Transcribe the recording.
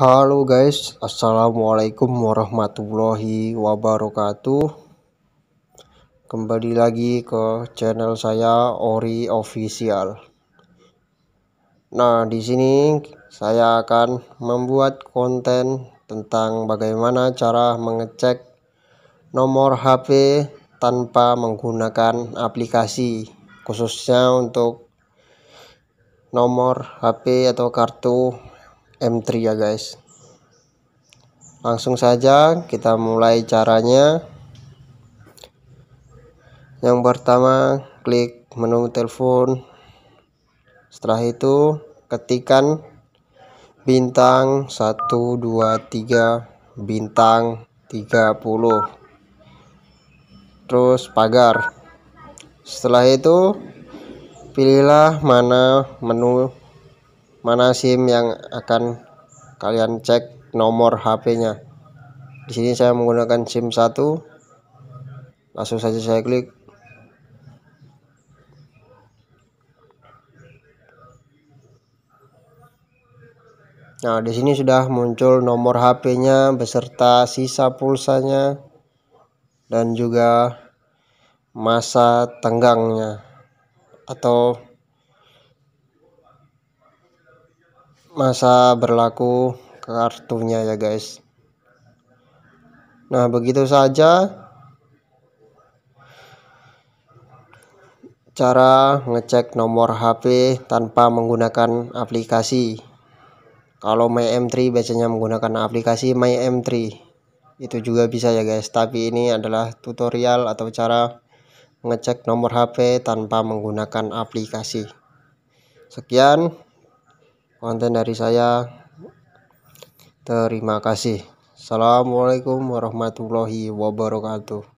Halo guys, assalamualaikum warahmatullahi wabarakatuh. Kembali lagi ke channel saya Ori Official. Nah, di sini saya akan membuat konten tentang bagaimana cara mengecek nomor HP tanpa menggunakan aplikasi, khususnya untuk nomor HP atau kartu M3 ya guys langsung saja kita mulai caranya yang pertama klik menu telepon setelah itu ketikan bintang 123 bintang 30 terus pagar setelah itu pilihlah mana menu mana SIM yang akan kalian cek nomor HP-nya. Di sini saya menggunakan SIM 1. Langsung saja saya klik. Nah, di sini sudah muncul nomor HP-nya beserta sisa pulsanya dan juga masa tenggangnya atau masa berlaku kartunya ya guys nah begitu saja cara ngecek nomor HP tanpa menggunakan aplikasi kalau MyM3 biasanya menggunakan aplikasi MyM3 itu juga bisa ya guys tapi ini adalah tutorial atau cara ngecek nomor HP tanpa menggunakan aplikasi sekian konten dari saya terima kasih assalamualaikum warahmatullahi wabarakatuh